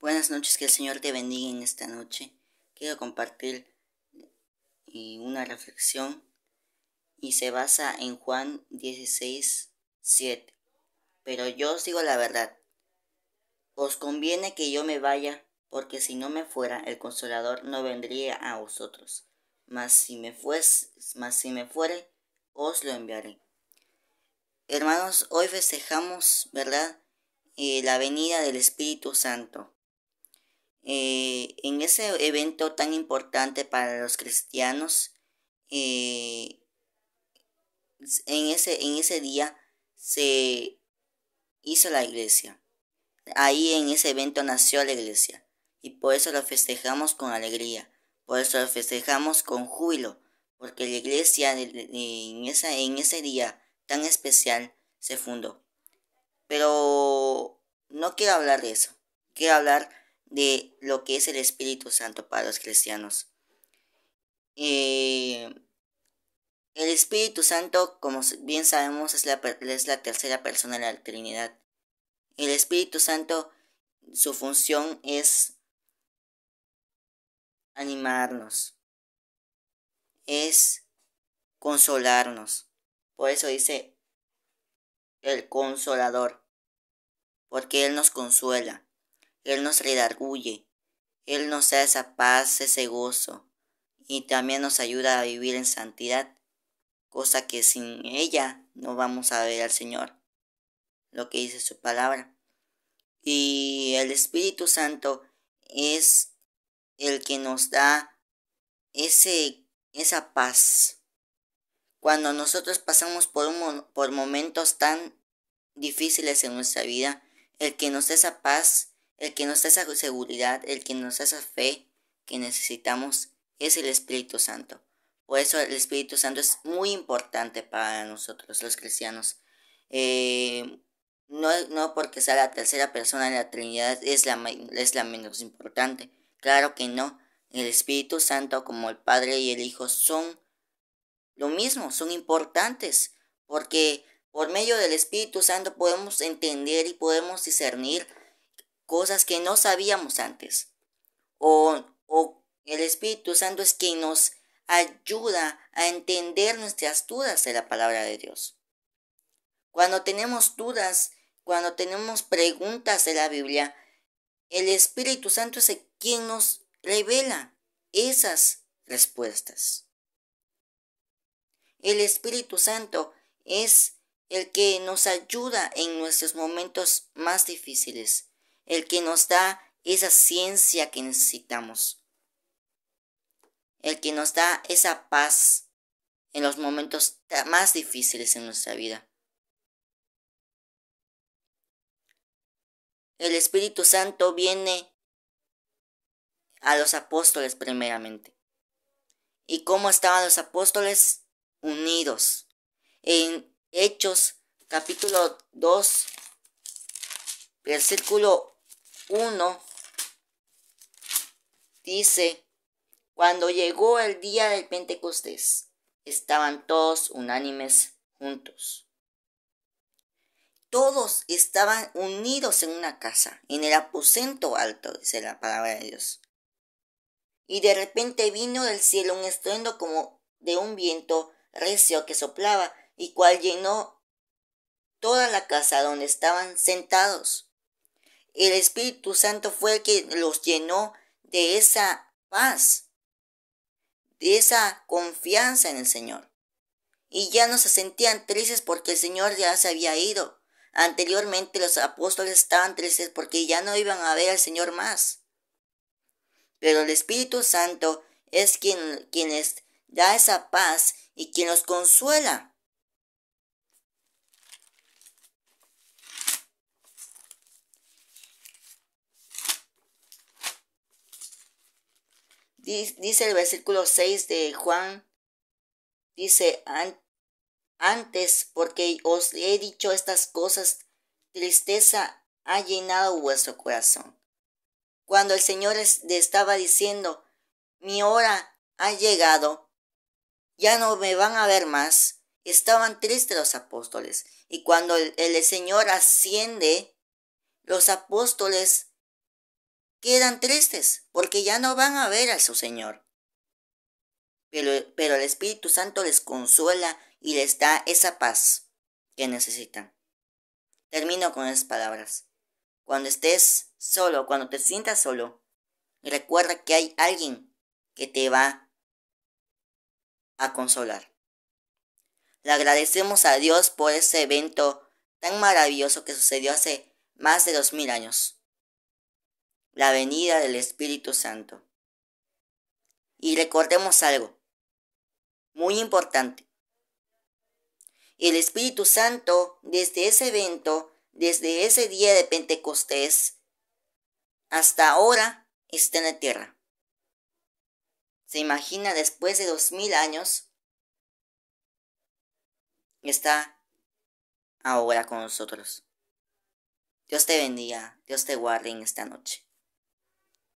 Buenas noches, que el Señor te bendiga en esta noche. Quiero compartir una reflexión y se basa en Juan 16, 7. Pero yo os digo la verdad. Os conviene que yo me vaya, porque si no me fuera, el consolador no vendría a vosotros. Mas si me fuese, mas si me fuere, os lo enviaré. Hermanos, hoy festejamos, ¿verdad? Eh, la venida del Espíritu Santo. Eh, en ese evento tan importante para los cristianos, eh, en, ese, día se hizo la iglesia. Ahí en ese evento nació la iglesia. Y por eso lo festejamos con alegría, por eso lo festejamos con júbilo, porque la iglesia en, en ese día tan especial se fundó. Pero no quiero hablar de eso. Quiero hablar de lo que es el Espíritu Santo para los cristianos. Eh, el Espíritu Santo, como bien sabemos, es es la tercera persona de la Trinidad. El Espíritu Santo, su función es animarnos, es consolarnos. Por eso dice el consolador, porque Él nos consuela. Él nos redarguye, Él nos da esa paz, ese gozo, y también nos ayuda a vivir en santidad, cosa que sin ella no vamos a ver al Señor, lo que dice su palabra. Y el Espíritu Santo es el que nos da ese, esa paz. Cuando nosotros pasamos por, por momentos tan difíciles en nuestra vida, el que nos da esa paz el que nos da esa seguridad, el que nos da esa fe que necesitamos es el Espíritu Santo. Por eso el Espíritu Santo es muy importante para nosotros los cristianos. Eh, no, no porque sea la tercera persona de la Trinidad es la, es la menos importante. Claro que no. El Espíritu Santo como el Padre y el Hijo son lo mismo, son importantes. Porque por medio del Espíritu Santo podemos entender y podemos discernir cosas que no sabíamos antes. O, o el Espíritu Santo es quien nos ayuda a entender nuestras dudas de la palabra de Dios. Cuando tenemos dudas, cuando tenemos preguntas de la Biblia, el Espíritu Santo es quien nos revela esas respuestas. El Espíritu Santo es el que nos ayuda en nuestros momentos más difíciles el que nos da esa ciencia que necesitamos, el que nos da esa paz en los momentos más difíciles en nuestra vida. El Espíritu Santo viene a los apóstoles primeramente. ¿Y cómo estaban los apóstoles? Unidos. En Hechos capítulo 2, versículo uno dice, cuando llegó el día del Pentecostés, estaban todos unánimes juntos. Todos estaban unidos en una casa, en el aposento alto, dice la palabra de Dios. Y de repente vino del cielo un estruendo como de un viento recio que soplaba y cual llenó toda la casa donde estaban sentados. El Espíritu Santo fue el que los llenó de esa paz, de esa confianza en el Señor. Y ya no se sentían tristes porque el Señor ya se había ido. Anteriormente los apóstoles estaban tristes porque ya no iban a ver al Señor más. Pero el Espíritu Santo es quien, quien les da esa paz y quien los consuela. Dice el versículo 6 de Juan, dice, antes porque os he dicho estas cosas, tristeza ha llenado vuestro corazón. Cuando el Señor estaba diciendo, mi hora ha llegado, ya no me van a ver más, estaban tristes los apóstoles. Y cuando el Señor asciende, los apóstoles quedan tristes porque ya no van a ver a su Señor. Pero, el Espíritu Santo les consuela y les da esa paz que necesitan. Termino con esas palabras. Cuando estés solo, cuando te sientas solo, recuerda que hay alguien que te va a consolar. Le agradecemos a Dios por ese evento tan maravilloso que sucedió hace más de dos mil años la venida del Espíritu Santo. Y recordemos algo muy importante. El Espíritu Santo, desde ese evento, desde ese día de Pentecostés, hasta ahora está en la tierra. Se imagina después de dos mil años, está ahora con nosotros. Dios te bendiga, Dios te guarde en esta noche.